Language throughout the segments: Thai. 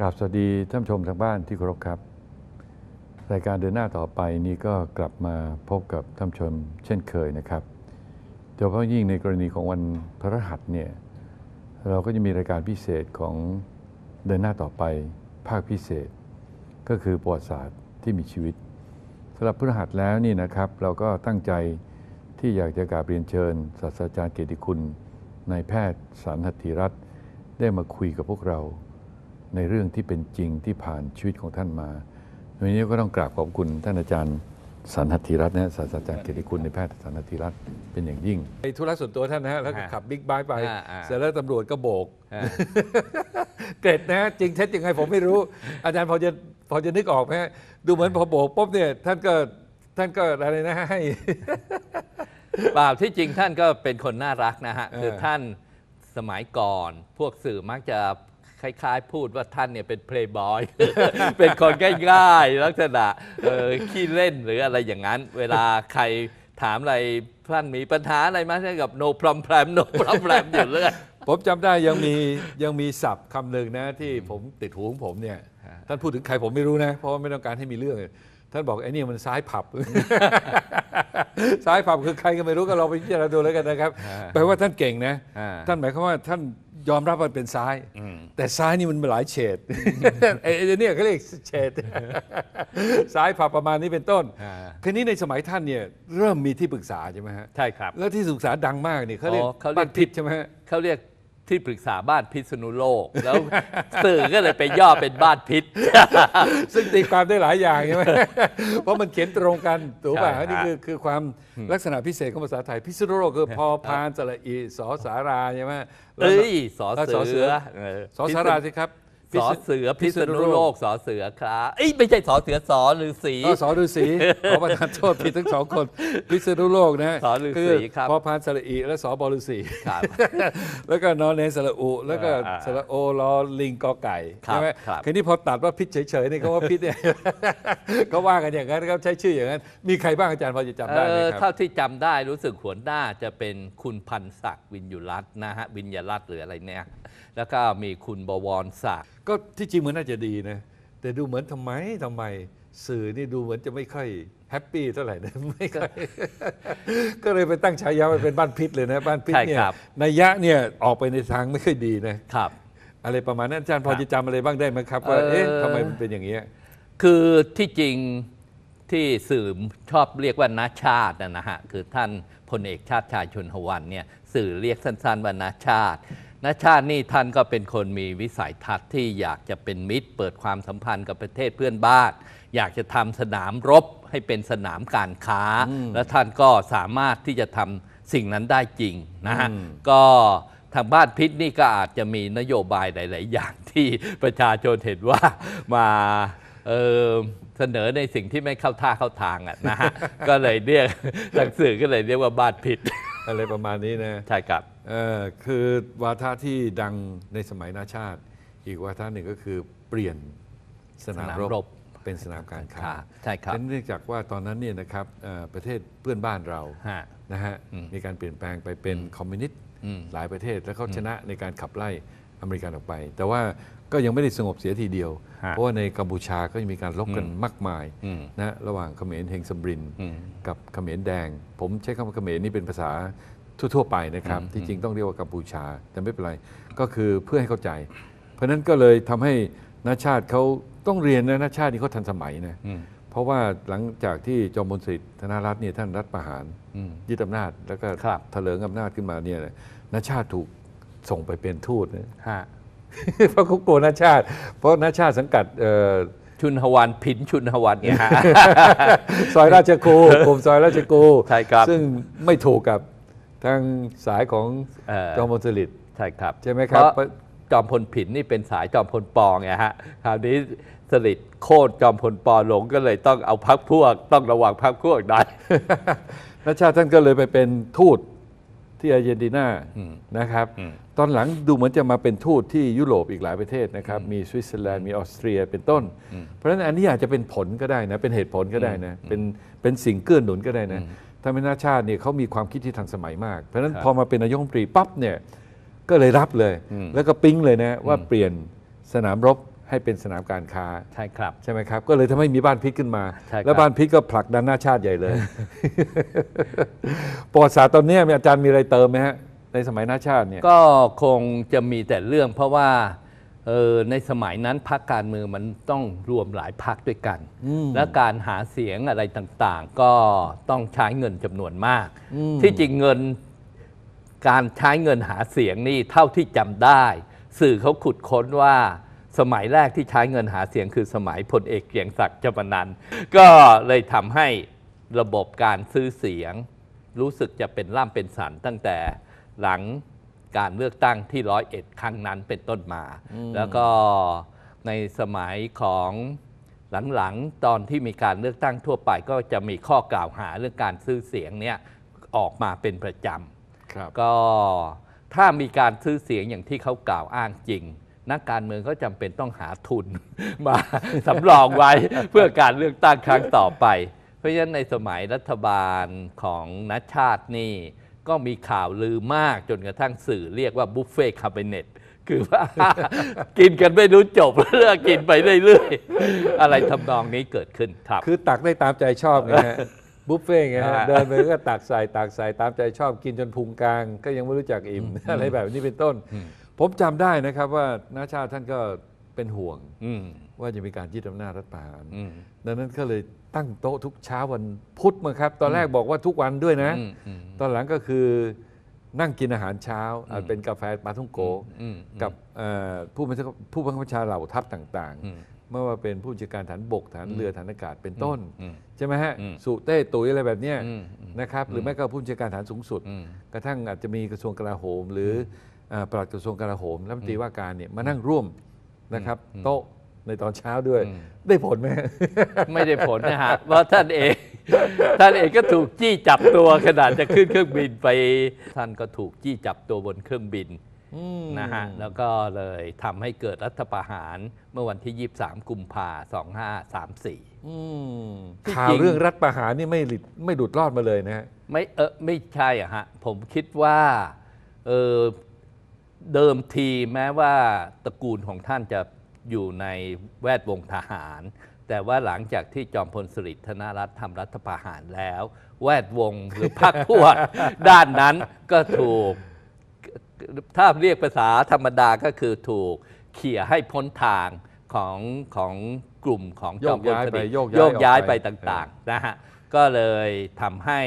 กราบสวัสดี ท่านชมทางบ้านที่เคารพครับ รายการเดินหน้าต่อไปนี้ก็กลับมาพบกับท่านชมเช่นเคยนะครับโดยเฉพาะยิ่งในกรณีของวันพระรหัสเนี่ยเราก็จะมีรายการพิเศษของเดินหน้าต่อไป ภาคพิเศษ ก็คือประวัติศาสตร์ที่มีชีวิตสำหรับพระหัสแล้วนี่นะครับ เราก็ตั้งใจที่อยากจะกราบเรียนเชิญ ศาสตราจารย์เกียรติคุณนายแพทย์สารหัตถิรัตน์ได้มาคุยกับพวกเราในเรื่องที่เป็นจริงที่ผ่านชีวิตของท่านมา วันนี้ก็ต้องกราบขอบคุณท่านอาจารย์สันทติรัตน์นะศาสตราจารย์เกียรติคุณในแพทย์สันทติรัตน์เป็นอย่างยิ่งไปธุระส่วนตัวท่านนะแล้วก็ขับบิ๊กไบค์ไป เสร็จแล้วตำรวจก็โบกเกรดนะจริงเท็จยังไงผมไม่รู้ อาจารย์พอจะพอจะนึกออกไหมดูเหมือนพอโบกปุ๊บเนี่ย ท่านก็ท่านก็อะไรนะให้าปล่าที่จริงท่านก็เป็นคนน่ารักนะฮะคือท่านสมัยก่อนพวกสื่อมักจะคล้ายๆพูดว่าท่านเนี่ยเป็นเพลย์บอยเป็นคนง่ายๆลักษณะขี้เล่นหรืออะไรอย่างนั้น เวลาใครถามอะไรท่านมีปัญหาอะไรมาใช่กับโนพรอมแพรมโนพรอมแพรมอยู่เรื่อยผมจำได้ยังมียังมีศัพท์คำหนึ่งนะที่ผมติดหูของผมเนี่ยท่านพูดถึงใครผมไม่รู้นะ เพราะไม่ต้องการให้มีเรื่อง ท่านบอกไอ้นี่มันซ้ายผับ ซ้ายผับคือใครก็ไม่รู้ก็เราไปพิจารณาดูแล้วกันนะครับแปลว่าท่านเก่งนะ ท่านหมายความว่าท่านยอมรับว่าเป็นซ้ายแต่ซ้ายนี่มันหลายเฉดไอ้เนี่ยเขาเรียกเฉดซ้ายผับประมาณนี้เป็นต้นคืนนี้ในสมัยท่านเนี่ยเริ่มมีที่ปรึกษาใช่ไหมฮะใช่ครับแล้วที่ปรึกษาดังมากนี่เขาเรียกบัตรทิพย์ใช่ไหมเขาเรียกที่ปรึกษาบ้านพิษณุโลกแล้ว สื่อก็เลยไปย่อเป็นบ้านพิษ ซึ่งตีความได้หลายอย่างใช่ไหมเพราะมันเขียนตรงกันถูกป่ะนี่คือ คือความลักษณะพิเศษของภาษาไทย พิษณุโลกคือพอ พานสระอีสอสาราใช่ไหมเอ้ยสอเสือสอสาราสิครับสอเสือพิษณุโลก สอเสือครับอ้ไม่ใช่สอเสือสอหรือสีสอหรือสีขอประทานโทษผิดทั้งสองคนพิษณุโลกนะสอือสีครับพอพานสระอีและสอบอลุสีครับแล้วก็นอนเนสระอุ แล้วก็สระโอรอลิงกอไก่ใช่ไหมคืนี่พอตัดว่าพิษเฉยๆนี่เขาว่าพิษเนี่ยก็ว่ากันอย่างนั้นครับใช้ชื่ออย่างนั้น มีใครบ้างอาจารย์พอจะจำได้ไหมครับเท่าที่จำได้รู้สึกหัวหน้า จะเป็นคุณพันศักดิ์วินยุรัตน์นะฮะวินยรัตน์หรืออะไรเนี่ยแล้วก็มีคุณบวรศักดิ์ก็ที่จริงมันน่าจะดีนะแต่ดูเหมือนทำไมทำไม สื่อนี่ดูเหมือนจะไม่ค่อยแฮปปี้เท่าไหร่นะไม่ค่อยก็เลยไปตั้งฉายาไปเป็นบ้านพิษเลยนะ บ้านพิษเนี่ยนัยยะเนี่ยออกไปในทาง ไม่ค่อยดีนะครับ อะไรประมาณนั้นอาจารย์พอจะจำอะไรบ้างได้ไหมครับว่าเอ๊ะทำไมมันเป็นอย่างนี้คือที่จริงที่สื่อชอบเรียกว่านาชาตินะฮะคือท่านพลเอกชาติชายชนหวันเนี่ยสื่อเรียกสั้นๆว่านาชาติณชาตินี่ท่านก็เป็นคนมีวิสัยทัศน์ที่อยากจะเป็นมิตร เปิดความสัมพันธ์กับประเทศเพื่อนบ้านอยากจะทำสนามรบให้เป็นสนามการค้า และท่านก็สามารถที่จะทำสิ่งนั้นได้จริงนะฮะก็ทางบ้านพิษนี่ก็อาจจะมีนโยบายหลาย ๆ อย่างที่ประชาชนเห็นว่ามาเสนอในสิ่งที่ไม่เข้าท่าเข้าทางอ่ะนะฮะก็เลยเรียกนังสื่อก็เลยเรียกว่าบ้านผิด อะไรประมาณนี้นะใช่ครับเออคือวาทะที่ดังในสมัยนาชาติ อีกวาทะหนึ่งก็คือเปลี่ยนสนามรบเป็นสนามการค้าใช่ครับเนื่องจากว่าตอนนั้นเนี่ยนะครับประเทศเพื่อนบ้านเรานะฮะมีการเปลี่ยนแปลงไปเป็นคอมมิวนิสต์หลายประเทศแล้วเขาชนะในการขับไล่อเมริกันออกไป แต่ว่าก็ยังไม่ได้สงบเสียทีเดียว เพราะว่าในกัมพูชาก็ยังมีการลบกันมากมายนะระหว่างเขมรเฮงสมรินกับเขมรแดงผมใช้คำว่าเขมรนี่เป็นภาษาทั่วๆไปนะครับที่จริงต้องเรียกว่ากัมพูชาแต่ไม่เป็นไรก็คือเพื่อให้เข้าใจ เพราะนั้นก็เลยทำให้นาชาติเขาต้องเรียนนะนาชาตินี่เขาทันสมัยนะเพราะว่าหลังจากที่จอมพลสิทธิ์ธนรัตน์เนี่ยท่านรัฐประหารยึดอานาจ แล้วก็เถลิงอานาจขึ้นมาเนี่ยนาชาติถูกส่งไปเป็นทูตนะเพราะเขาโกนาชาติ เพราะนาชาติสังกัดชุนหวันผินชุนหวันเนี่ยซอยราชกูกรมซอยราชกูใช่ครับซึ่งไม่ถูกกับทางสายของอจอมพลสฤษดิ์ใช่ครับใช่ไหมครับาะจอมพลผินนี่เป็นสายจอมพลปองไงฮะคราวนี้สฤษดิ์โคตรจอมพลปอหลง ก็เลยต้องเอาพักพวก ต้องระวังพักพวกได้รานชาติท่านก็เลยไปเป็นทูตที่อาร์เจนตินานะครับ ตอนหลังดูเหมือนจะมาเป็นทูตที่ยุโรปอีกหลายประเทศนะครับ มีสวิตเซอร์แลนด์มีออสเตรียเป็นต้น เพราะฉะนั้นอันนี้อาจจะเป็นผลก็ได้นะเป็นเหตุผลก็ได้นะเป็นเป็นสิ่งเกื้อหนุนก็ได้นะท่านวินาชาติเนี่ยเขามีความคิดที่ทันสมัยมาก เพราะฉะนั้นพอมาเป็นนายกรัฐมนตรีปั๊บเนี่ย ก็เลยรับเลย แล้วก็ปิ๊งเลยนะ ว่าเปลี่ยนสนามรบให้เป็นสนามการค้า ใช่ครับใช่ไหมครับ ก็เลยทำให้มีบ้านพิษขึ้นมาแล้วบ้านพิษก็ผลักดันหน้าชาติใหญ่เลยประวัติศาสตร์ตอนนี้อาจารย์มีอะไรเติมไหมฮะ ในสมัยหน้าชาติเนี่ย ก็คงจะมีแต่เรื่องเพราะว่าออในสมัยนั้นพรรคการเมืองมันต้องรวมหลายพรรคด้วยกัน และการหาเสียงอะไรต่างๆ ก็ต้องใช้เงินจำนวนมาก ที่จริงเงินการใช้เงินหาเสียงนี่เท่าที่จำได้ สื่อเขาขุดค้นว่าสมัยแรกที่ใช้เงินหาเสียงคือสมัยพลเอกเกียงศักดิ์จำนัน ก็เลยทำให้ระบบการซื้อเสียง รู้สึกจะเป็นล่ามเป็นสัน ตั้งแต่หลังการเลือกตั้งที่ร้อยเอ็ดครั้งนั้นเป็นต้นมา แล้วก็ในสมัยของหลังๆ ตอนที่มีการเลือกตั้งทั่วไป ก็จะมีข้อกล่าวหาเรื่องการซื้อเสียงเนี่ยออกมาเป็นประจำก็ถ้ามีการซื้อเสียงอย่างที่เขากล่าวอ้างจริง นักการเมืองก็จำเป็นต้องหาทุนมาสารองไว้เพื่อการเลือกตั้งครั้งต่อไป เพราะฉะนั้นในสมัยรัฐบาลของนัชชาตินี่ก็มีข่าวลือมากจนกระทั่งสื่อเรียกว่าบุฟเฟ่คาเบเนตคือว่ากินกันไม่รู้จบ เลือกกินไปเรื่อยๆอะไรทำนองนี้เกิดขึ้นครับ คือตักได้ตามใจชอบไงฮะบุฟเฟ่ไงฮะเดินไปก็ตักใส่ตักใส่ตามใจชอบกินจนพุงกลาง ก็ยังไม่รู้จักอิ่ม อะไรแบบนี้เป็นต้น ผมจำได้นะครับว่านาชาท่านก็เป็นห่วงว่าจะมีการยึดอำนาจรัฐประหารดังนั้นก็เลยตั้งโต๊ะทุกเช้าวันพุธมั้งครับตอนแรกบอกว่าทุกวันด้วยนะ ตอนหลังก็คือนั่งกินอาหารเช้าเป็นกาแฟปาท่องโกกับผู้บัญชาผู้บังคับบัญชาเหล่าทัพต่างๆ ไม่ว่าเป็นผู้จัดการฐานบกฐานเรือฐานอากาศเป็นต้น ใช่ไหมฮะสุเต้ตุยอะไรแบบนี้นะครับหรือแม้กระทั่งผู้จัดการฐานสูงสุด กระทั่งอาจจะมีกระทรวงกลาโหม หรือปลัดกระทรวงกลาโหมรัฐมนตรีว่าการเนี่ยมานั่งร่วมนะครับโต๊ะในตอนเช้าด้วย ได้ผลไหมไม่ได้ผลนะฮะเพราะท่านเองท่านเองก็ถูกจี้จับตัวขนาดจะขึ้นเครื่องบินไป ท่านก็ถูกจี้จับตัวบนเครื่องบินนะฮะแล้วก็เลยทำให้เกิดรัฐประหารเมื่อวันที่23กุมภา2534ข่าวเรื่องรัฐประหารนี่ไม่หลุดไม่หลุดรอดมาเลยนะฮะไม่เออไม่ใช่อะฮะผมคิดว่าเออเดิมทีแม้ว่าตระกูลของท่านจะอยู่ในแวดวงทหาร แต่ว่าหลังจากที่จอมพลสฤษดิ์ธนรัตทำรัฐประหารแล้ว แวดวงหรือพรรคพวกด้านนั้นก็ถูกถ้าเรียกภาษาธรรมดาก็คือถูกเขี่ยให้พ้นทางของของกลุ่มของจอมพลสฤษดิ์โยกย้ายไปต่างๆนะฮะก็เลยทำให้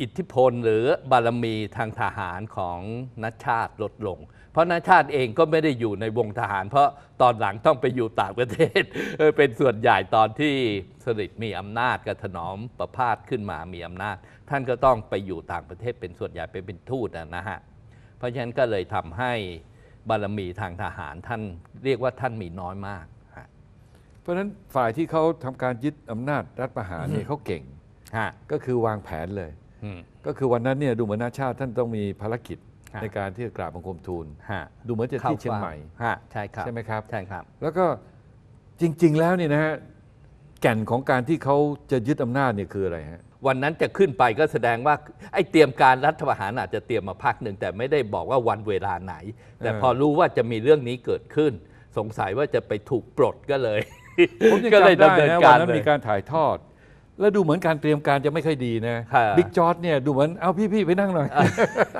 อิทธิพลหรือบารมีทางทหารของนัชชาติลดลงเพราะนาชาติเองก็ไม่ได้อยู่ในวงทหาร เพราะตอนหลังต้องไปอยู่ต่างประเทศ เป็นส่วนใหญ่ตอนที่สลิดมีอำนาจกระถนอมประพาสขึ้นมามีอำนาจ ท่านก็ต้องไปอยู่ต่างประเทศเป็นส่วนใหญ่ไปเป็นทูตนะฮะเพราะฉะนั้นก็เลยทำให้บารมีทางทหารท่านเรียกว่าท่านมีน้อยมาก เพราะฉะนั้นฝ่ายที่เขาทำการยึดอำนาจรัฐประหารเนี่ยเขาเก่งก็คือวางแผนเลยก็คือวันนั้นเนี่ยดูเหมือนนาชาติท่านต้องมีภารกิจในการที่จะกราบบังคมทูลดูเหมือนจะที่เชียงใหม่ใช่ครับใช่ไหมครับใช่ครับ แล้วก็จริงๆแล้วเนี่ยนะฮะ แก่นของการที่เขาจะยึดอำนาจเนี่ยคืออะไรฮะ วันนั้นจะขึ้นไปก็แสดงว่าไอ้เตรียมการรัฐประหารอาจจะเตรียมมาพักหนึ่ง แต่ไม่ได้บอกว่าวันเวลาไหน แต่พอรู้ว่าจะมีเรื่องนี้เกิดขึ้น สงสัยว่าจะไปถูกปลดก็เลยก็เลยดำเนินการเลยมีการถ่ายทอดแล้วดูเหมือนการเตรียมการจะไม่ค่อยดีนะบิ๊กจอร์ดเนี่ยดูเหมือนเอาพี่ๆ ไปนั่งหน่อย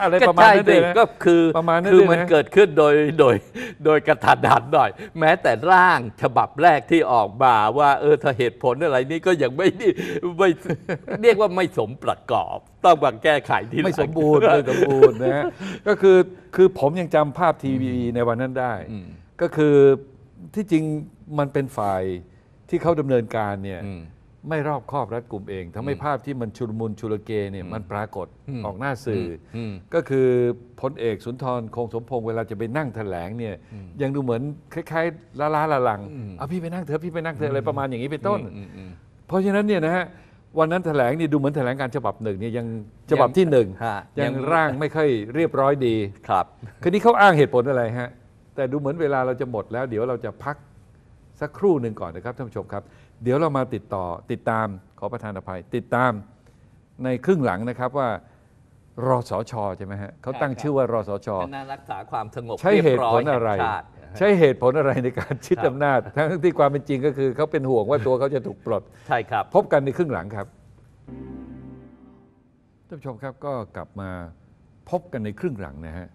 อะไรประมาณนั้นเลยก็คือประมาณนั้นคือมันเกิดขึ้นโดยโดย โดยกระทันหันหน่อย แม้แต่ร่างฉบับแรกที่ออกมาว่าเออถ้าเหตุผลอะไรนี่ ก็ยังไม่ไม่เรียกว่าไม่สมประกอบ ต้องังแก้ไขที่ไม่สมบูรณ์ไม่สมบูรณ์นะก็คือคือผมยังจำภาพทีวีในวันนั้นได้ ก็คือที่จริงมันเป็นฝ่ายที่เขาดำเนินการเนี่ยไม่รอบคอบรัดกลุ่มเองทำให้ภาพที่มันชุลมุนชุลเกเนี่ยมันปรากฏออกหน้าสื่ออก็คือพลเอกสุนทรคงสมพงศ์เวลาจะไปนั่งแถลงเนี่ย ยังดูเหมือนคล้ายๆล้าล้าละลังเอาพี่ไปนั่งเถอะพี่ไปนั่งเถอะอะไรประมาณอย่างนี้เป็นต้น เพราะฉะนั้นเนี่ยนะฮะวันนั้นแถลงนี่ดูเหมือนแถลง การฉบับหนึ่งเนี่ยยังฉบับที่หนึ่งยังงร่างไม่ค่อยเรียบร้อยดีครับคืนนี้เขาอ้างเหตุผลอะไรฮะ แต่ดูเหมือนเวลาเราจะหมดแล้ว เดี๋ยวเราจะพักสักครู่หนึ่งก่อนนะครับท่านผู้ชมครับเดี๋ยวเรามาติดต่อติดตามขอประธานอภัย ติดตามในครึ่งหลังนะครับว่ารอสชใช่ไหมฮะเขาตั้งชื่อว่ารอสชคณะรักษาความสงบใช่เหตุผลอะไรใช่เหตุผลอะไรในการชิดอำนาจ ทั้งที่ความเป็นจริงก็คือเขาเป็นห่วงว่าตัวเขาจะถูกปลดใช่ครับ พบกันในครึ่งหลังครับท่านผู้ชมครับก็กลับมาพบกันในครึ่งหลังนะฮะ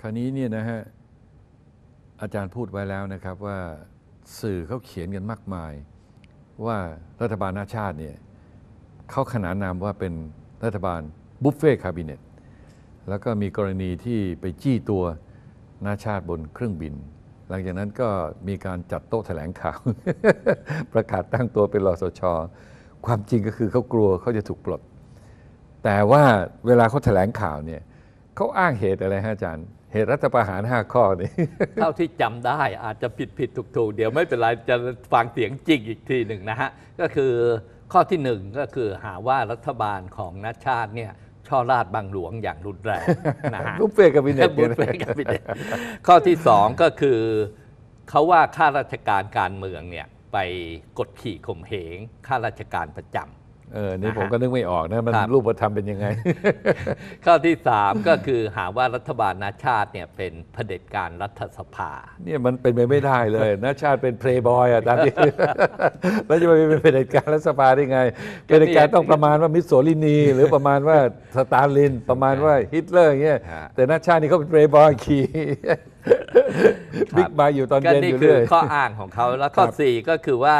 คราวนี้เนี่ยนะฮะอาจารย์พูดไว้แล้วนะครับ ว่าสื่อเขาเขียนกันมากมายว่ารัฐบาลนาชาติเนี่ยเขาขนานนามว่าเป็นรัฐบาลบุฟเฟ่คาบิเนตแล้วก็มีกรณีที่ไปจี้ตัวนาชาติบนเครื่องบิน หลังจากนั้นก็มีการจัดโต๊ะแถลงข่าว ประกาศตั้งตัวเป็นรสช ความจริงก็คือเขากลัวเขาจะถูกปลด แต่ว่าเวลาเขาแถลงข่าวเนี่ยเขาอ้างเหตุอะไรฮะอาจารย์เหตุรัฐประหารห้าข้อนี่เท่าที่จำได้อาจจะผิดผิดถูกถูกเดี๋ยวไม่เป็นไร จะฟังเสียงจริงอีกทีหนึ่งนะฮะ ก็คือข้อที่หนึ่งก็คือหาว่ารัฐบาลของนัชชาติเนี่ยช่อราดบางหลวงอย่างรุนแรงนะฮะบุฟเฟ่กับบินเนตบุเฟกับบินเนตข้อที่สองก็คือเขาว่าข้าราชการการเมืองเนี่ยไปกดขี่ข่มเหงข้าราชการประจำเออ นี่ผมก็นึกไม่ออกนะ มันรูปธรรมเป็นยังไง ข้อที่สามก็คือหาว่ารัฐบาลนาชาติเนี่ยเป็นเผด็จการรัฐสภาเนี่ยมันเป็นไปไม่ได้เลยนาชาติเป็นเพลย์บอยอ่ะตามที่แล้วจะไปเป็นเผด็จการรัฐสภาได้ไงเผด็จการต้องประมาณว่ามิสโซลินีหรือประมาณว่าสตาลิน ประมาณว่าฮิตเลอร์เงี้ยแต่นาชาตินี่เขาเป็นเพลย์บอยขี่บิ๊กบายอยู่ตอนเย็นอยู่เลยก็นี่คือข้ออ้างของเขาแล้วข้อสี่ก็คือว่า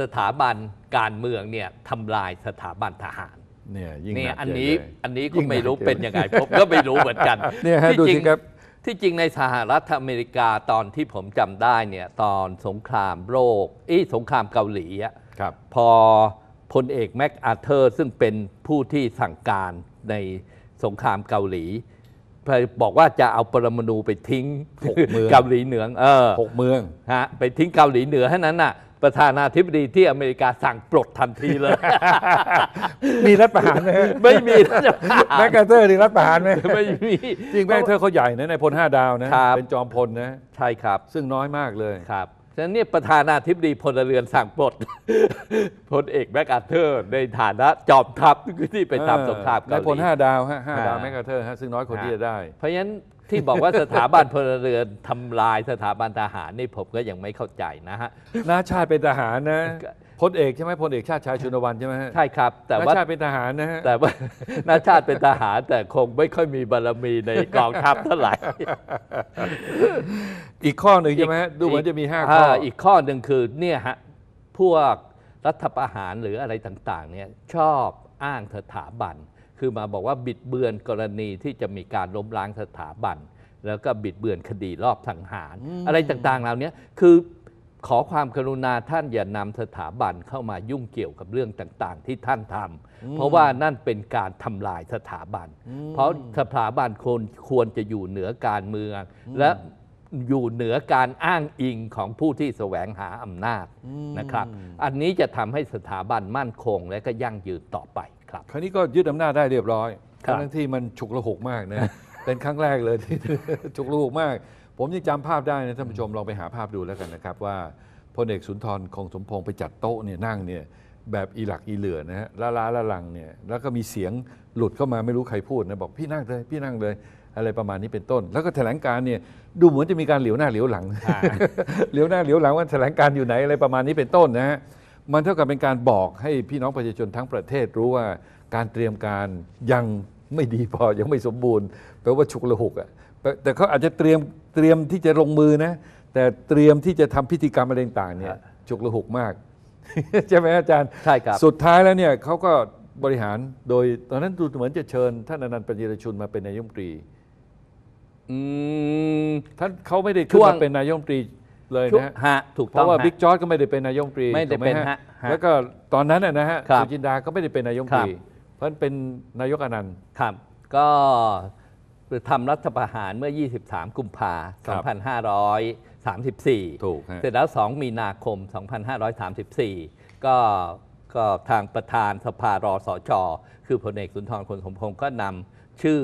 สถาบันการเมืองเนี่ยทำลายสถาบันทหารเนี่ยเนี่ยอันนี้อันนี้ก็ไม่รู้เป็นยังไงผมก็ไม่รู้เหมือนกันเนี่ยริงิครับที่จริงในสหรัฐอเมริกาตอนที่ผมจำได้เนี่ยตอนสงครามโลกอีสงครามเกาหลีอะพอพลเอกแม็กอาเธอร์ซึ่งเป็นผู้ที่สั่งการในสงครามเกาหลี บอกว่าจะเอาปรมาณูไปทิ้งเกาหลีเหนือเออหกเมืองฮะไปทิ้งเกาหลีเหนือแค่นั้นน่ะประธานาธิบดีที่อเมริกา สั่งปลดทันทีเลย มีรัฐประหารไหมไม่มีะแม็กกาเตอร์มีรัฐประหารไหมไม่มี จริง แม็กเตอร์เขาใหญ่นะในพลห้าดาวนะ เป็นจอมพลนะใช่ครับ ซึ่งน้อยมากเลย ครับ ฉะนั้นเนี่ยประธานาธิบดีพลเรือนสั่งปลด พลเอกแม็กกาเธอร์ในฐานะ จอมทัพที่ไปทำสงครามกัหีในพลห้าดาวฮะห้าดาวแม็กกาเตอร์ฮะซึ่งน้อยคนที่จะได้ เพราะฉะนั้นที่บอกว่าสถาบันพลเรือนทำลายสถาบันทหารนี่ผมก็ยังไม่เข้าใจนะฮะนาชาติเป็นทหารนะ พลเอกใช่ไหมพลเอกชาติชายชุนวันใช่ไหมใช่ครับ แต่ว่าชาติเป็นทหารนะฮะแต่ว่านาชาติเป็นทหารแต่คงไม่ค่อยมีบารมีในกองทัพเท่าไหร่ อีกข้อหนึ่งใช่ไหมดูเหมือนจะมีห้าข้อ อีกข้อหนึ่งคือเนี่ยฮะพวกรัฐประหารหรืออะไรต่างๆเนี่ยชอบอ้างสถาบันคือมาบอกว่าบิดเบือนกรณีที่จะมีการล้มล้างสถาบัน แล้วก็บิดเบือนคดีรอบสังหาร อะไรต่างๆเหล่านี้คือขอความกรุณาท่านอย่านำสถาบันเข้ามายุ่งเกี่ยวกับเรื่องต่างๆที่ท่านทำเพราะว่านั่นเป็นการทำลายสถาบัน เพราะสถาบันคนควรจะอยู่เหนือการเมือง และอยู่เหนือการอ้างอิงของผู้ที่แสวงหาอำนาจนะครับ อันนี้จะทำให้สถาบันมั่นคงและก็ยั่งยืนต่อไปครับคราวนี้ก็ยึดอำนาจได้เรียบร้อยครัท้งที่มันฉุกละหกมากนะ เป็นครั้งแรกเลยที่ฉุกละหกมาก ผมยังจำภาพได้นะท่านผู้ชมลองไปหาภาพดูแล้วกันนะครับ ว่าพลเอกสุนทรคงสมพงษ์ไปจัดโต๊ะเนี่ยนั่งเนี่ยแบบอีหลักอีเหลือนะฮะละล้าละลังเนี่ยแล้วก็มีเสียงหลุดเข้ามาไม่รู้ใครพูดนะบอกพี่นั่งเลยพี่นั่งเลยอะไรประมาณนี้เป็นต้น แล้วก็แถลงการเนี่ยดูเหมือนจะมีการเหลียวหน้าเหลียวหลังเหลียวหน้าเหลียวหลังว่าแถลงการอยู่ไหนอะไรประมาณนี้เป็นต้นนะฮะมันเท่ากับเป็นการบอกให้พี่น้องประชาชนทั้งประเทศรู้ว่าการเตรียมการยังไม่ดีพอยังไม่สมบูรณ์แปลว่าฉุกละหุกอ่ะแต่เขาอาจจะเตรียมเตรียมที่จะลงมือนะแต่เตรียมที่จะทำพิธีกรรมอะไรต่างเนี่ยฉุกละหุกมาก ใช่ไหมอาจารย์ใช่ครับสุดท้ายแล้วเนี่ยเขาก็บริหารโดยตอนนั้นดูเหมือนจะเชิญท่านอนันต์ปัญญรชุนมาเป็นนายมตรีท่านเขาไม่ได้ขึ้นมาเป็นนายมตรีเลยนะฮะถูกต้องเพราะว่าบิ๊กจอร์ดก็ไม่ได้เป็นนายกรีไม่ได้เป็นฮะฮะ แล้วก็ตอนนั้นนะฮะคุณสุจินดาก็ไม่ได้เป็นนายกรีเพราะนั้นเป็นนายกอนันต์ครับ ก็ทำรัฐประหารเมื่อ 23 กุมภาร2534ถูกเสร็จแล้ว 2 มีนาคม 2534 ก็ก็ทางประธานสภารอสอจอคือพลเอกสุนทรคนสมพงศ์ก็นำชื่อ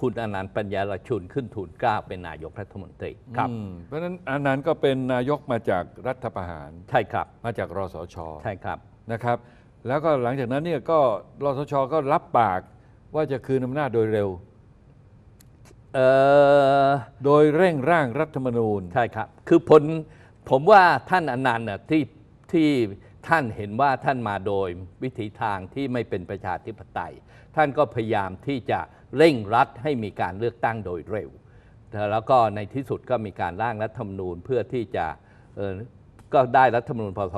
คุณอนันต์ปัญญาลชุนขึ้นทูลเกล้า เป็นนายกรัฐมนตรีครับเพราะฉะนั้นอนันต์ก็เป็นนายกมาจากรัฐประหารใช่ครับมาจากรสชใช่ครับนะครับแล้วก็หลังจากนั้นเนี่ยก็รสชก็รับปากว่าจะคืนอำนาจโดยเร็วเอ่อโดยเร่งร่างรัฐมนูญใช่ครับคือผลผมว่าท่านอนันต์น่ะที่ที่ท่านเห็นว่าท่านมาโดยวิถีทางที่ไม่เป็นประชาธิปไตยท่านก็พยายามที่จะเร่งรัดให้มีการเลือกตั้งโดยเร็วแล้วก็ในที่สุดก็มีการร่างรัฐธรรมนูญเพื่อที่จะก็ได้รัฐธรรมนูญพศ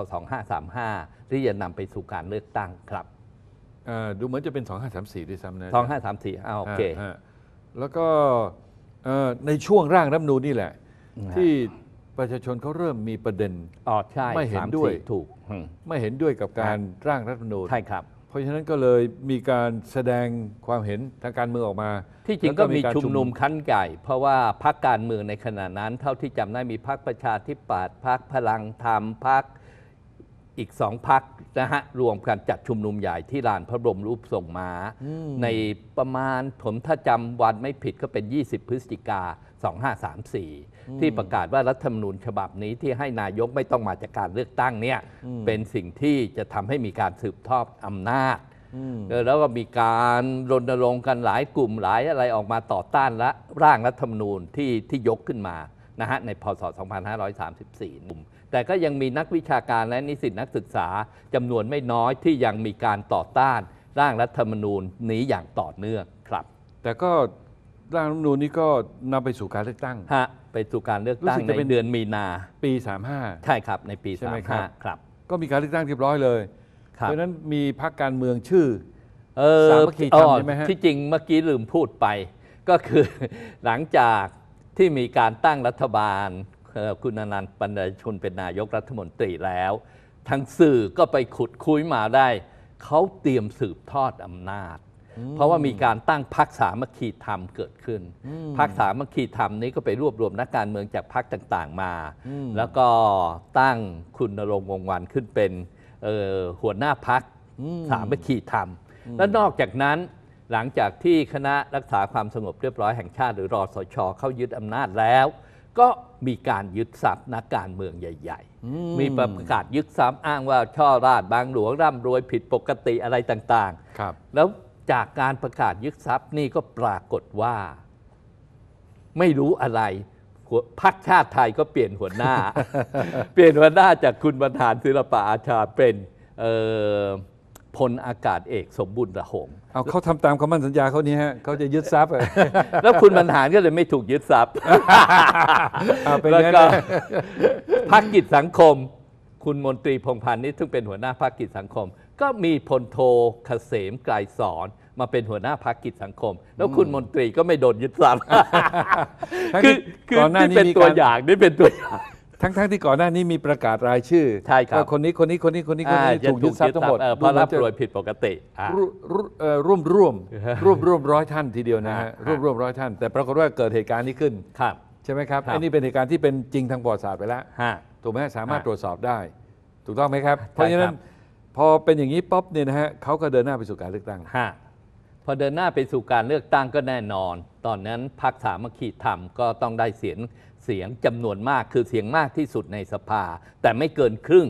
2535 ที่จะนำไปสู่การเลือกตั้งครับดูเหมือนจะเป็น 2534ด้วยซ้ำนะ2534อ้าโอเคแล้วก็ในช่วงร่างรัฐธรรมนูญนี่แหละ ที่ประชาชนเขาเริ่มมีประเด็นอ๋อใช่ไม่เห็นด้วยถูก ไม่เห็นด้วยกับการร่างรัฐธรรมนูญใช่ครับเพราะฉะนั้นก็เลยมีการแสดงความเห็นทางการเมืองออกมา ที่จริงก็มีชุมนุมขั้นใหญ่เพราะว่าพรรคการเมืองในขณะนั้น เท่าที่จำได้มีพรรคประชาธิปัตย์พรรคพลังธรรมพรรคอีกสองพักนะฮะรวมกันจัดชุมนุมใหญ่ที่ลานพระบรมรูปทรงมา้าในประมาณผมถ้าจำวันไม่ผิดก็เป็น 20 พฤศจิกา2534 ที่ประกาศ ว่ารัฐธรรมนูญฉบับนี้ที่ให้นายกไม่ต้องมาจากการเลือกตั้งเนี่ยเป็นสิ่งที่จะทำให้มีการสืบทอดอำนาจแล้วก็มีการรณรงค์กันหลายกลุ่มหลายอะไรออกมาต่อต้านและร่างรัฐธรรมนูญที่ที่ยกขึ้นมานะฮะในพศ 2534กลุ่มแต่ก็ยังมีนักวิชาการและนิสิตนักศึกษาจำนวนไม่น้อยที่ยังมีการต่อต้านร่างรัฐธรรมนูญนี้อย่างต่อเนื่องครับ แต่ก็ร่างรัฐมนูลนี้ก็นำไปสู่การเลือกตั้ง ฮะ ไปสู่การเลือกตั้งในเดือนมีนา ปี 35 ใช่ครับ ในปีสามห้า35ครับ ก็มีการเลือกตั้งเรียบร้อยเลยเพราะฉะนั้นมีพรรคการเมืองชื่อ เออสามกีธรรมใช่ไหมฮะที่จริงเมื่อกี้ลืมพูดไป ก็คือ หลังจากที่มีการตั้งรัฐบาลคุณนันท์ปัญญชนเป็นนายกรัฐมนตรีแล้วทางสื่อก็ไปขุดคุยมาได้ เขาเตรียมสืบทอดอำนาจเพราะว่ามีการตั้งพักสามัคคีธรรมเกิดขึ้นพักสามัคคีธรรมนี้ก็ไปรวบรวมนักการเมืองจากพักต่างๆมา แล้วก็ตั้งคุณนรงวงวันขึ้นเป็นหัวหน้าพักสามัคคีธรรม และนอกจากนั้นหลังจากที่คณะรักษาความสงบเรียบร้อยแห่งชาติหรือรอสช เข้ายึดอำนาจแล้ว ก็มีการยึดทรัพย์นักการเมืองใหญ่ ๆ มีประกาศยึดทรัพย์อ้างว่าช่อราดบางหลวงร่ำรวยผิดปกติอะไรต่างๆแล้วจากการประกาศยึดทรัพย์นี่ก็ปรากฏว่า ไม่รู้อะไรพักชาติไทยก็เปลี่ยนหัวหน้า เปลี่ยนหัวหน้าจากคุณประธานศิลปะอาชาเป็นพลอากาศเอก สมบูรณ์ระหงเอาเขาทำตามคำมั่นสัญญาเขานี่ฮะเขาจะยึดทรัพย์แล้วคุณบรรหารก็เลยไม่ถูกยึดทรัพย์แล้วก็ภาคกิจสังคม คุณมนตรีพงพันธ์นี่ซึ่งเป็นหัวหน้าภาคกิจสังคมก็มีพลโทเกษมไกรสอนมาเป็นหัวหน้าพักกิจสังคม แล้วคุณมนตรีก็ไม่โดนยึดทรัพย์คือคือที่เป็นตัวอย่างนี่เป็นตัวอย่างทั้งๆทที่ก่อนหน้านี้มีประกาศรายชื่อใช่ครับคนนี้คนนี้คนนี้คนนี้คนนี้ถูกยึดทรัพย์ทั้งหมดเพราะรับรวยผิดปกติร่วมร่วมร่วมร่วมร้อยท่านทีเดียวนะฮะร่วมร่วมร้อยท่านแต่ปรากฏว่าเกิดเหตุการณ์นี้ขึ้นครับ ใช่ไหมครับอันนี้เป็นเหตุการณ์ที่เป็นจริงทางประวัติศาสตร์ไปแล้วถูกไหมสามารถตรวจสอบได้ ถูกต้องไหมครับเพราะฉะนั้นพอเป็นอย่างนี้ป๊๊บเนี่ยนะฮะเขาก็เดินหน้าไปสู่การเลือกตั้งฮะพอเดินหน้าไปสู่การเลือกตั้งก็แน่นอน ตอนนั้นพรรคสามัคคีธรรม ก็ต้องได้เสียงเสียงจำนวนมากคือเสียงมากที่สุดในสภา แต่ไม่เกินครึ่ง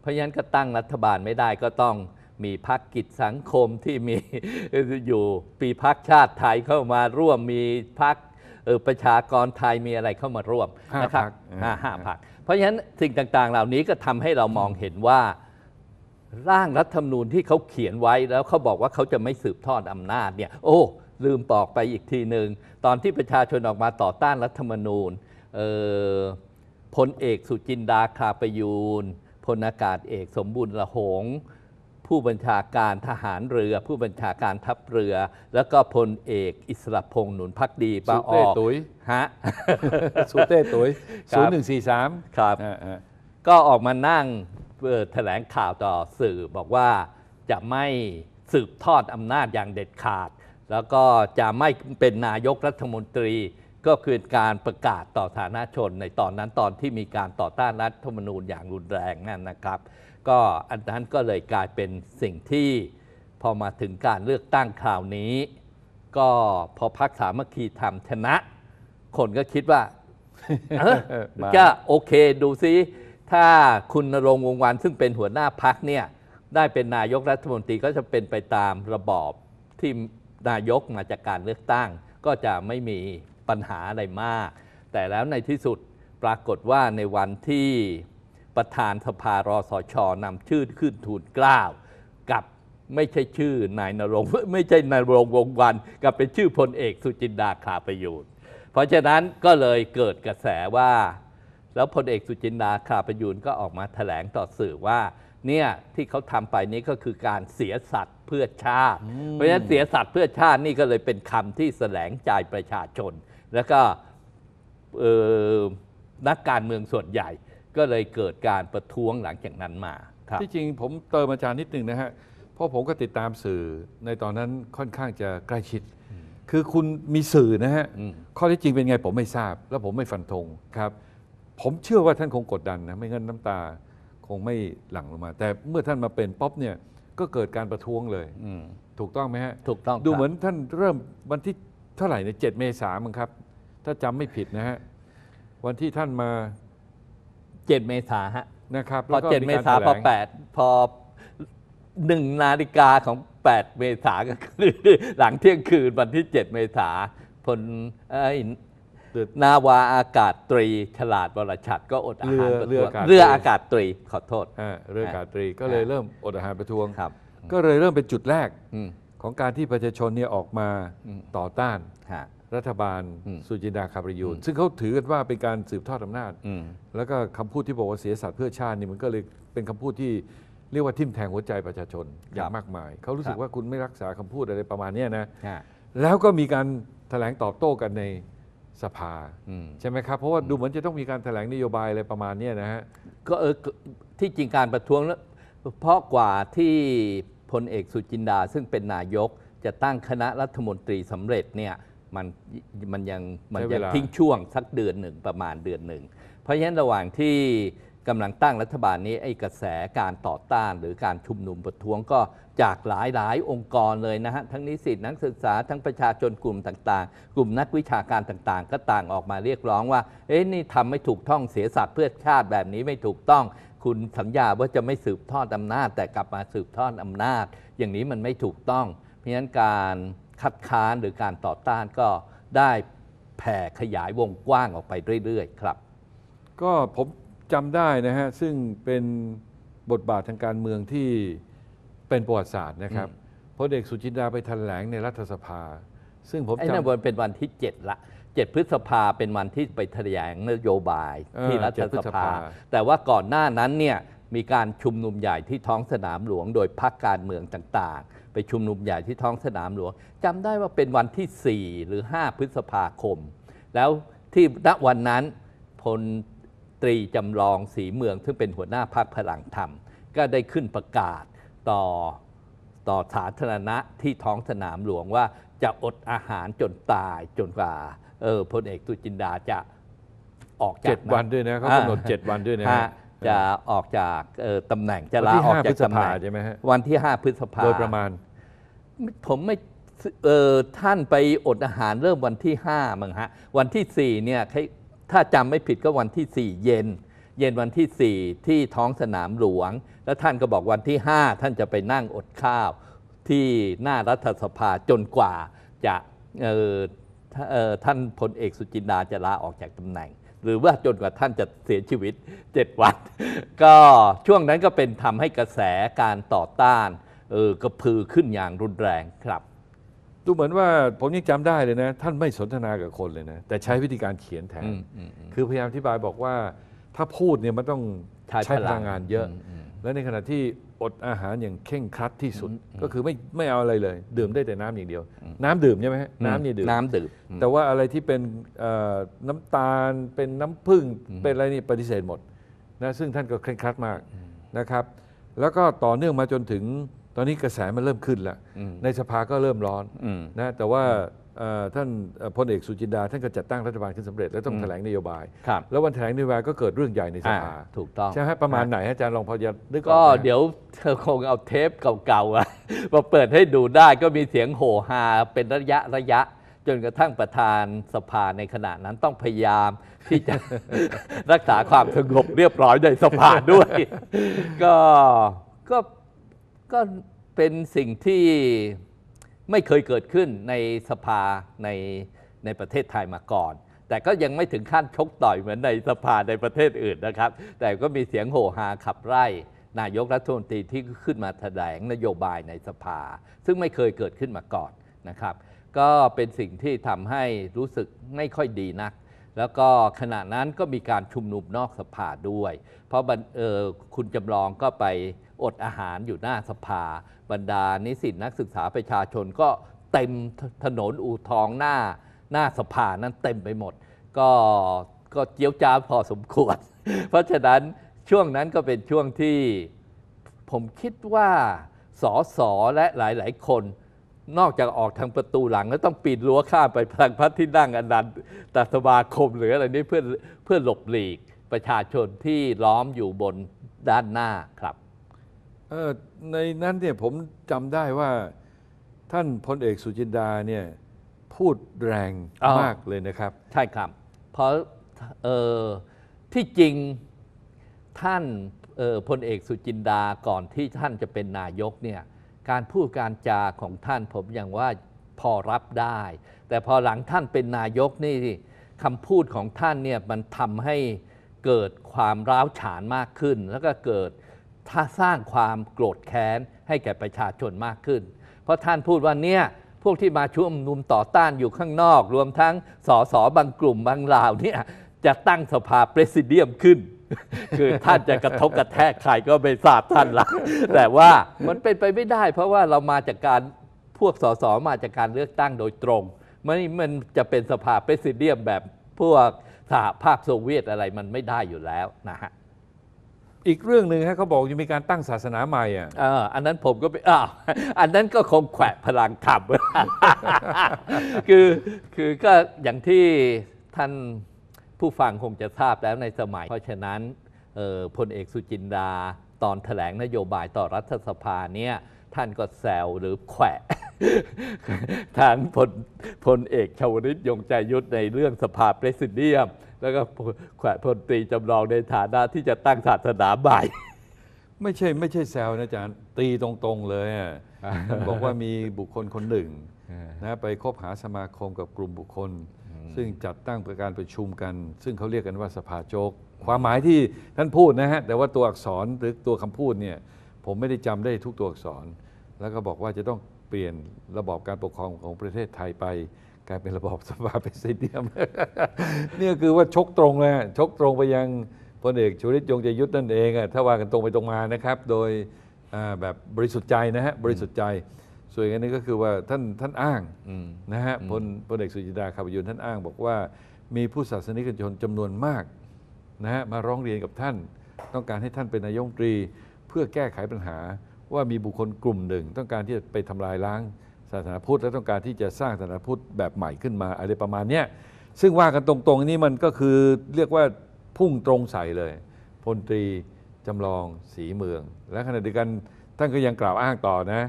เพราะฉะนั้นก็ตั้งรัฐบาลไม่ได้ก็ต้องมีพรรคกิจสังคมที่มีอยู่ปีพรรคชาติไทยเข้ามาร่วมมีพรรคประชากรไทยมีอะไรเข้ามาร่วมนะครับห้าพรรค เพราะฉะนั้นสิ่งต่างๆ เหล่านี้ก็ทำให้เรามองเห็นว่าร่างรัฐธรรมนูญที่เขาเขียนไว้แล้วเขาบอกว่าเขาจะไม่สืบทอดอำนาจเนี่ย โอ้ ลืมบอกไปอีกทีหนึ่งตอนที่ประชาชนออกมาต่อต้านรัฐธรรมนูญพลเอกสุจินดาคาประยูนพลอากาศเอกสมบูรณ์ละหง ผู้บัญชาการทหารเรือ ผู้บัญชาการทัพเรือ แล้วก็พลเอกอิสระพงษ์หนุนพักดีปาออกตุยฮะ สุเต้ตุยศูนย์หนึ่งสี่สามครับก็ออกมานั่งแถลงข่าวต่อสื่อบอกว่าจะไม่สืบทอดอำนาจอย่างเด็ดขาด แล้วก็จะไม่เป็นนายกรัฐมนตรี ก็คือการประกาศต่อสาธารณชนในตอนนั้นตอนที่มีการต่อต้านรัฐธรรมนูญอย่างรุนแรงนั่นนะครับ ก็อันนั้นก็เลยกลายเป็นสิ่งที่พอมาถึงการเลือกตั้งคราวนี้ ก็พอพักสามัคคีทำชนะ คนก็คิดว่าก็โอเคดูซิถ้าคุณนรงวงวันซึ่งเป็นหัวหน้าพักเนี่ยได้เป็นนายกรัฐมนตรีก็จะเป็นไปตามระบอบที่นายกมาจากการเลือกตั้ง ก็จะไม่มีปัญหาอะไรมาก แต่แล้วในที่สุดปรากฏว่าในวันที่ประธานสภารอสอชอนำชื่อขึ้นทูลกล้าว กับไม่ใช่ชื่อนายนรงไม่ใช่นายรงวงวันกับเป็นชื่อพลเอกสุจินดาคาประยูนเพราะฉะนั้นก็เลยเกิดกระแสว่าแล้วพลเอกสุจินดาคาประยูนก็ออกมาถแถลงต่อสื่อว่า เนี่ยที่เขาทำไปนี้ก็คือการเสียสัตว์เพื่อชาติ เพราะฉะนั้นเสียสัตว์เพื่อชาตินี่ก็เลยเป็นคำที่แสลงใจประชาชน แล้วก็นักการเมืองส่วนใหญ่ก็เลยเกิดการประท้วงหลังจากนั้นมาครับที่จริงผมเติมอาจารย์นิดนึงนะฮะเพราะผมก็ติดตามสื่อในตอนนั้นค่อนข้างจะใกล้ชิดคือคุณมีสื่อนะฮะข้อที่จริงเป็นไงผมไม่ทราบ แล้วผมไม่ฟันธงครับผมเชื่อว่าท่านคงกดดันนะไม่งั้นน้ำตาคงไม่หลั่งลงมา แต่เมื่อท่านมาเป็นป๊อปเนี่ยก็เกิดการประท้วงเลยถูกต้องไหมฮะถูกต้องดูเหมือนท่านเริ่มวันที่เท่าไหร่ใน็7เมษายนมั้งครับ ถ้าจำไม่ผิดนะฮะ วันที่ท่านมาเจ็ดเมษาฮะนะครับพอเจ็ดเมษาพอแปดพอหนึ่งนาฬิกาของแปดเมษาก็คือหลังเที่ยงคืนวันที่เจ็ดเมษาพลอนาวาอากาศตรีฉลาดบรชัดก็อดอาหารประท้วงเรืออากาศตรีขอโทษเรืออากาศตรีก็เลยเริ่มอดอาหารประท้วงก็เลยเริ่มเป็นจุดแรกของการที่ประชาชนเนี่ยออกมาต่อต้านรัฐบาลสุจินดาคาปริยูนซึ่งเขาถือกันว่าเป็นการสืบทอดอำนาจแล้วก็คำพูดที่บอกว่าเสียสัตว์เพื่อชาตินี่มันก็เลยเป็นคำพูดที่เรียกว่าทิ่มแทงหัวใจประชาชนอย่างมากมายเขารู้สึกว่าคุณไม่รักษาคำพูดอะไรประมาณนี้นะแล้วก็มีการแถลงตอบโต้กันในสภาใช่ไหมครับ เพราะว่าดูเหมือนจะต้องมีการแถลงนโยบายอะไรประมาณนี้นะฮะก็เออที่จริงการประท้วงแล้วเพราะกว่าที่พลเอกสุจินดา ซึ่งเป็นนายก จะตั้งคณะรัฐมนตรีสำเร็จเนี่ยมันมันยังมันยังทิ้งช่วงสักเดือนหนึ่งประมาณเดือนหนึ่ง เพราะฉะนั้นระหว่างที่กำลังตั้งรัฐบาลนี้ ไอ้กระแสการต่อต้าน หรือการชุมนุมประท้วงก็จากหลายหลายองค์กรเลยนะฮะ ทั้งนิสิตนักศึกษาทั้งประชาชนกลุ่มต่างๆ กลุ่มนักวิชาการต่าง ๆ ก็ต่างออกมาเรียกร้องว่า เอ๊ะ นี่ทำไม่ถูกต้องเสียสัตว์เพื่อชาติแบบนี้ไม่ถูกต้อง คุณสัญญาว่าจะไม่สืบทอดอานาจ แต่กลับมาสืบทอดอานาจ อย่างนี้มันไม่ถูกต้อง เพราะฉะนั้นการคัดค้านหรือการต่อต้านก็ได้แผ่ขยายวงกว้างออกไปเรื่อย ๆ ครับ ก็ผมจำได้นะฮะ ซึ่งเป็นบทบาททางการเมืองที่เป็นประวัติศาสตร์นะครับพราะเด็กสุจินดาไปแถลงในรัฐสภา ซึ่งผมจำไอ้นั่นวันเป็นวันที่ 7 ละ7พฤษภาเป็นวันที่ไปแถลงนโยบายที่รัฐสภาภา แต่ว่าก่อนหน้านั้นเนี่ยมีการชุมนุมใหญ่ที่ท้องสนามหลวง โดยพรรคการเมืองต่าง ๆ ไปชุมนุมใหญ่ที่ท้องสนามหลวงจำได้ว่าเป็นวันที่ 4 หรือ5พฤษภาคม แล้วที่ณวันนั้นพลตรีจำลองสีเมืองซึ่งเป็นหัวหน้าพรรคพลังธรรม ก็ได้ขึ้นประกาศต่อต่อสาธารณะที่ท้องสนามหลวงว่า จะอดอาหารจนตายจนกว่าเออพลเอกสุจินดาจะออกจากเจ็ดวันด้วยนะเขากำหนดเจ็ดวันด้วยนะจะออกจากตำแหน่งจะลาออกจากตำแหน่งใช่ไหมฮะวันที่ห้าพฤษภาโดยประมาณ ผมไม่ท่านไปอดอาหารเริ่มวันที่ห้ามั้งฮะวันที่สี่เนี่ยถ้าจำไม่ผิด ก็วันที่ 4 เย็น เย็นวันที่ 4 ที่ท้องสนามหลวง แล้วท่านก็บอกวันที่ 5 ท่านจะไปนั่งอดข้าว ที่หน้ารัฐสภาจนกว่าจะท่านพลเอกสุจินดาจะลาออกจากตำแหน่ง หรือว่าจนกว่าท่านจะเสียชีวิต 7 วัน ก็ช่วงนั้นก็เป็นทำให้กระแสการต่อต้านกระพือขึ้นอย่างรุนแรงครับดูเหมือนว่าผมยังจำได้เลยนะ ท่านไม่สนทนากับคนเลยนะ แต่ใช้วิธีการเขียนแทนคือพยายามอธิบายบอกว่า ถ้าพูดเนี่ยมันต้องใช้พลังงานเยอะ แล้วในขณะที่อดอาหารอย่างเข่งครัดที่สุด ก็คือไม่ไม่เอาอะไรเลยดื่มได้แต่น้ำอย่างเดียว น้ำดื่มใช่ไหมน้ำเนี่ยดื่มน้ำดื่ม แต่ว่าอะไรที่เป็นน้ำตาลเป็นน้ำผึ้งเป็นอะไรนี่ปฏิเสธหมดนะซึ่งท่านก็เคร่งครัดมากนะครับ แล้วก็ต่อเนื่องมาจนถึงตอนนี้กระแสมันเริ่มขึ้นแล้ว ในสภาก็เริ่มร้อนนะแต่ว่าท่านพลเอกสุจินดา ท่านก็จัดตั้งรัฐบาลขึ้นสำเร็จ แล้วต้องแถลงนโยบาย แล้ววันแถลงนโยบายก็เกิดเรื่องใหญ่ในสภาถูกต้องใช่ไหมประมาณไหนอาจารย์ลองพอจะนึกก็เดี๋ยวเธอคงเอาเทปเก่าๆ มาเปิดให้ดูได้ก็มีเสียงโห่ฮาเป็นระยะระยะ จนกระทั่งประธานสภาในขณะนั้นต้องพยายาม ที่จะรักษาความสงบเรียบร้อยในสภาด้วยก็ก็ก็เป็นสิ่งที่ไม่เคยเกิดขึ้นในสภาในในประเทศไทยมาก่อน แต่ก็ยังไม่ถึงขั้นชกต่อยเหมือนในสภาในประเทศอื่นนะครับ แต่ก็มีเสียงโห่ฮาขับไล่นายกรัฐมนตรีที่ขึ้นมาแถลงนโยบายในสภา ซึ่งไม่เคยเกิดขึ้นมาก่อนนะครับ ก็เป็นสิ่งที่ทำให้รู้สึกไม่ค่อยดีนัก แล้วก็ขณะนั้นก็มีการชุมนุมนอกสภาด้วย เพราะคุณจำลองก็ไปอดอาหารอยู่หน้าสภาบรรดานิสิตนักศึกษาประชาชนก็เต็มถนนอู่ทองหน้า หน้าสภานั้นเต็มไปหมด ก็ก็เจียวจ้าพอสมควรเพราะฉะนั้นช่วงนั้นก็เป็นช่วงที่ผมคิดว่าสอสอและหลาย ๆ คน นอกจากออกทางประตูหลัง แล้วต้องปีนรั้วข้ามไปพลังพัดที่นั่งอนันต์ตัสมาคมหรืออะไรนี้เพื่อเพื่อหลบหลีก ประชาชนที่ล้อมอยู่บนด้านหน้าครับในนั้นเนี่ยผมจำได้ว่าท่านพลเอกสุจินดาเนี่ยพูดแรงมากเลยนะครับ ใช่ครับ เพราะที่จริงท่านพลเอกสุจินดาก่อนที่ท่านจะเป็นนายกเนี่ยการพูดการจาของท่านผมยังว่าพอรับได้ แต่พอหลังท่านเป็นนายกนี่คำพูดของท่านเนี่ยมันทำให้เกิดความร้าวฉานมากขึ้นแล้วก็เกิดถ้าสร้างความโกรธแค้นให้แก่ประชาชนมากขึ้น เพราะท่านพูดว่าเนี่ยพวกที่มาชุมนุมต่อต้านอยู่ข้างนอก รวมทั้งสสบางกลุ่มบางเหล่าเนี่ยจะตั้งสภาประสิเดียมขึ้น คือท่านจะกระทบกระแทกใครก็ไม่ทราบท่านละแต่ว่ามันเป็นไปไม่ได้ เพราะว่าเรามาจากการพวกสสมาจากการเลือกตั้งโดยตรงมันมันจะเป็นสภาประสิเดียมแบบพวกสหภาพโซเวียตอะไรมันไม่ได้อยู่แล้วนะฮะอีกเรื่องหนึ่งฮะเขาบอกจะมีการตั้งศาสนาใหม่อ่ะอ่าอันนั้นผมก็ไปอ้าวอันนั้นก็คงแขวะพลังขับ คือ คือก็อย่างที่ท่านผู้ฟังคงจะทราบแล้วในสมัย เพราะฉะนั้นพลเอกสุจินดาตอนแถลงนโยบายต่อรัฐสภาเนี่ย ท่านก็แซวหรือแขวะทางพลพลเอกชาวริตยงใจยุทธในเรื่องสภาเปรสิเดียมแล้วก็แขวะพลตรีจำลองในฐานะที่จะตั้งศาสนาใหม่ ไม่ใช่ไม่ใช่แซวนะอาจารย์ ตีตรงๆเลยบอกว่ามีบุคคลคนหนึ่งนะไปคบหาสมาคมกับกลุ่มบุคคล ซึ่งจัดตั้งประการประชุมกัน ซึ่งเขาเรียกกันว่าสภาโจก ความหมายที่ท่านพูดนะฮะแต่ว่าตัวอักษรหรือตัวคำพูดเนี่ยผมไม่ได้จำได้ทุกตัวอักษร แล้วก็บอกว่าจะต้องเปลี่ยนระบอบการปกครองของประเทศไทยไปกลายเป็นระบอบสภาเป็นสซเดียมเนี่ยคือว่าชกตรงเลยชกตรงไปยังพลเอกชูริตยงใจยุทธนั่นเองถ้าว่ากันตรงไปตรงมานะครับ โดยแบบบริสุทธิ์ใจนะฮะบริสุทธิ์ใจส่วนอันนี้ก็คือว่าท่านท่านอ้างนะฮะพลพลเอกสุจิดาขับยุนท่านอ้าง บอกว่ามีผู้ศาสนิกชนจำนวนมากนะฮะมาร้องเรียนกับท่าน ต้องการให้ท่านเป็นนายกรัฐมนตรีเพื่อแก้ไขปัญหา ว่ามีบุคคลกลุ่มหนึ่ง ต้องการที่จะไปทำลายล้างศาสนาพุทธและต้องการที่จะสร้างศาสนาพุทธแบบใหม่ขึ้นมาอะไรประมาณนี้ซึ่งว่ากันตรงๆนี่มันก็คือเรียกว่าพุ่งตรงใส่เลยพลตรี จำลอง สีเมือง และขณะเดียวกันท่านก็ยังกล่าวอ้างต่อนะ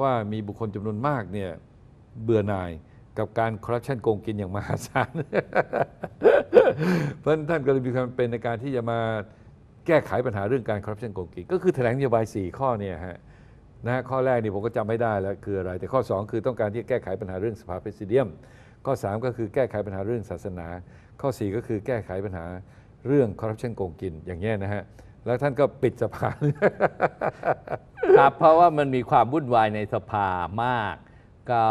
ว่ามีบุคคลจำนวนมากเนี่ยเบื่อหน่ายกับการคอร์รัปชันโกงกินอย่างมหาศาล เพราะท่านก็เลยมีความเป็นในการที่จะมาแก้ไขปัญหาเรื่องการคอร์รัปชันโกงกินก็คือแถลงนโยบาย4ข้อเนี่ยฮะนะข้อแรกนี่ผมก็จำไม่ได้แล้วคืออะไรแต่ข้อ 2 คือต้องการที่แก้ไขปัญหาเรื่องสภาเพสิเดียม ข้อ 3 ก็คือแก้ไขปัญหาเรื่องศาสนา ข้อ 4ก็คือแก้ไขปัญหาเรื่องคอร์รัปชันโกงกินอย่างนี้นะฮะแล้วท่านก็ปิดสภาครับเพราะว่ามันมีความวุ่นวายในสภามาก ก็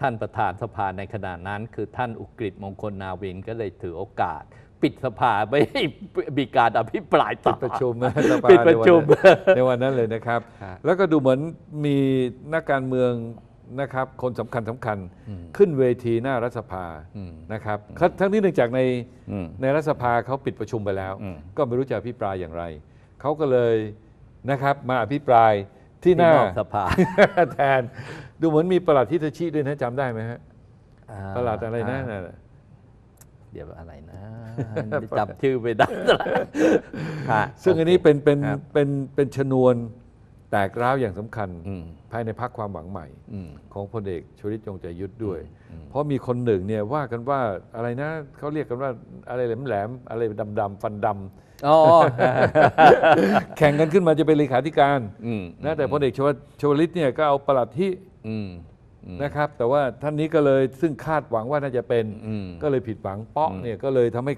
ท่านประธานสภาในขณะนั้น คือท่านอุกฤษมงคลนาวินก็เลยถือโอกาสปิดสภาไม่ให้มีการอภิปรายต่อปิดประชุมสภาปิดประชุมในวันนั้นเลยนะครับ แล้วก็ดูเหมือนมีนักการเมืองนะครับ คนสำคัญสำคัญ ขึ้นเวทีหน้ารัฐสภานะครับ ทั้งที่เนื่องจากในในรัฐสภาเขาปิดประชุมไปแล้ว ก็ไม่รู้จะอภิปรายอย่างไรเขาก็เลยนะครับ มาอภิปรายที่หน้าอกสภา แทน ดูเหมือนมีประหลัดทิตชิด้วยนะจำได้ไหมฮะประหลัดอะไรนะเดี๋ยวอะไรนะจบชื่อไปได้ซึ่งอันนี้เป็นเป็นเป็นเป็นชนวน แตกร้าวอย่างสำคัญภายในพักความหวังใหม่ของพลเอกชลิตยงใจยุทธด้วย เพราะมีคนหนึ่งเนี่ยว่ากันว่าอะไรนะ เขาเรียกกันว่าอะไรแหลมแหลมอะไรดำดำฟันดำแข่งกันขึ้นมาจะเป็นเลขาธิการนะแต่พลเอกชวลิตเนี่ยก็เอาประหลัดที่นะครับแต่ว่าท่านนี้ก็เลยซึ่งคาดหวังว่าน่าจะเป็นก็เลยผิดหวังเปาะเนี่ยก็เลยทำให้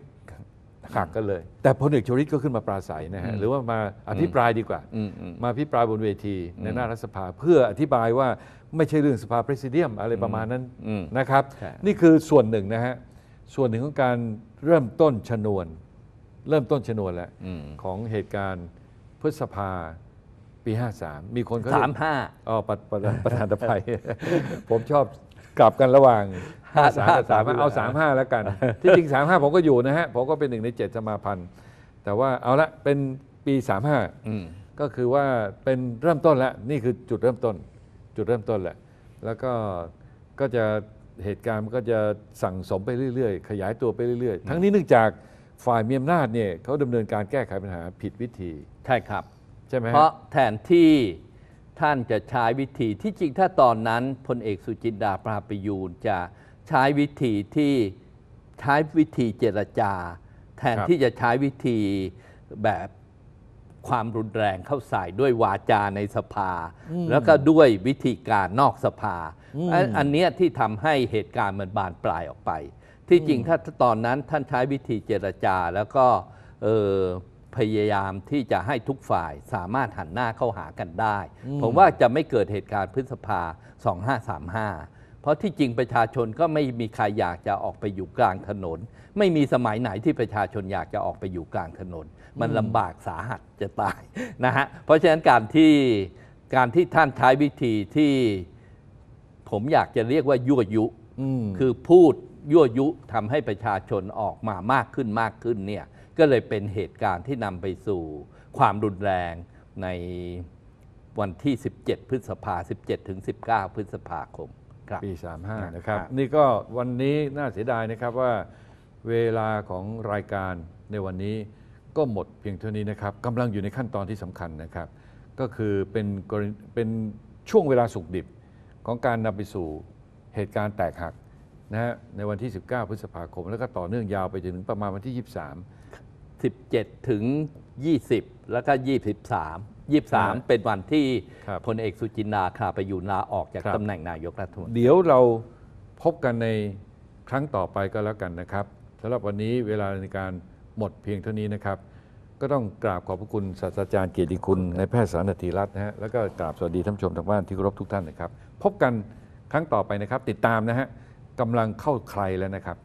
หักกันเลย แต่พลเอกชวลิตก็ขึ้นมาปราศัยนะฮะหรือว่ามาอภิปรายดีกว่ามาอภิปรายบนเวทีในหน้ารัฐสภาเพื่ออธิบายว่าไม่ใช่เรื่องสภาพรสิเดียมอะไรประมาณนั้นนะครับนี่คือส่วนหนึ่งนะฮะ ส่วนหนึ่งของการเริ่มต้นชนวน เริ่มต้นชนวนแหละของเหตุการณ์พฤษภาปี 53 มีคนเขาเสามห้าอ๋อประธานประธานตภัยผมชอบกลับกันระหว่าง 53มสามห้าเอาสามห้าแล้วกันที่จริงสามห้าผมก็อยู่นะฮะ ผมก็เป็นหนึ่งในเจ็ดสมาพันธ์ แต่ว่าเอาละเป็นปีสามห้าก็คือว่าเป็นเริ่มต้นแล้วนี่คือจุดเริ่มต้นจุดเริ่มต้นแหละแล้วก็ก็จะเหตุการณ์มันก็จะสั่งสมไปเรื่อยๆ ขยายตัวไปเรื่อยๆ ทั้งนี้เนื่องจากฝ่ายมีอำนาจเนี่ยเขาดำเนินการแก้ไขปัญหาผิดวิธีใช่ครับช่ไหมเพราะแทนที่ท่านจะใช้วิธีที่จริงถ้าตอนนั้นพลเอกสุจินดาปราปยูนจะใช้วิธีที่ใช้วิธีเจรจา แทนที่จะใช้วิธีแบบความรุนแรงเข้าใส่ด้วยวาจาในสภา แล้วก็ด้วยวิธีการนอกสภา อันนี้ที่ทำให้เหตุการณ์มันบานปลายออกไป ที่จริงถ้าตอนนั้นท่านใช้วิธีเจรจาแล้วก็เพยายามที่จะให้ทุกฝ่ายสามารถหันหน้าเข้าหากันได้ ผมว่าจะไม่เกิดเหตุการณ์พฤษภา 2535 เพราะที่จริงประชาชนก็ไม่มีใครอยากจะออกไปอยู่กลางถนน ไม่มีสมัยไหนที่ประชาชนอยากจะออกไปอยู่กลางถนน มันลำบากสาหัสจะตายนะฮะเพราะฉะนั้นการที่การที่ท่านใช้วิธีที่ผมอยากจะเรียกว่ายั่วยุคือพูดยั่วยุทำให้ประชาชนออกมามากขึ้นมากขึ้นเนี่ยก็เลยเป็นเหตุการณ์ที่นำไปสู่ความรุนแรงในวันที่ 17 พฤษภา 17 ถึง 19 พฤษภาคมปี 35 นะครับ นี่ก็วันนี้น่าเสียดายนะครับว่าเวลาของรายการในวันนี้ก็หมดเพียงเท่านี้นะครับกำลังอยู่ในขั้นตอนที่สำคัญนะครับ ก็คือเป็นเป็นช่วงเวลาสุกดิบของการนำไปสู่เหตุการณ์แตกหักนะฮะในวันที่ 19 พฤษภาคม แล้วก็ต่อเนื่องยาวไปจนถึงประมาณวันที่ 23 17 ถึง 20 แล้วก็ 23 23 เป็นวันที่พลเอกสุจินดาค่าไปอยู่ลาออกจากตำแหน่งนายกรัฐมนตรีเดี๋ยวเราพบกันในครั้งต่อไปก็แล้วกันนะครับสำหรับวันนี้เวลาในการหมดเพียงเท่านี้นะครับ ก็ต้องกราบขอบพระคุณศาสตราจารย์เกียรติคุณในแพทย์สารนติรัตน์นะฮะแล้วก็กราบสวัสดีท่านผู้ชมทางบ้านที่เคารพทุกท่านนะครับ พบกันครั้งต่อไปนะครับติดตามนะฮะกำลังเข้าใครแล้วนะครับ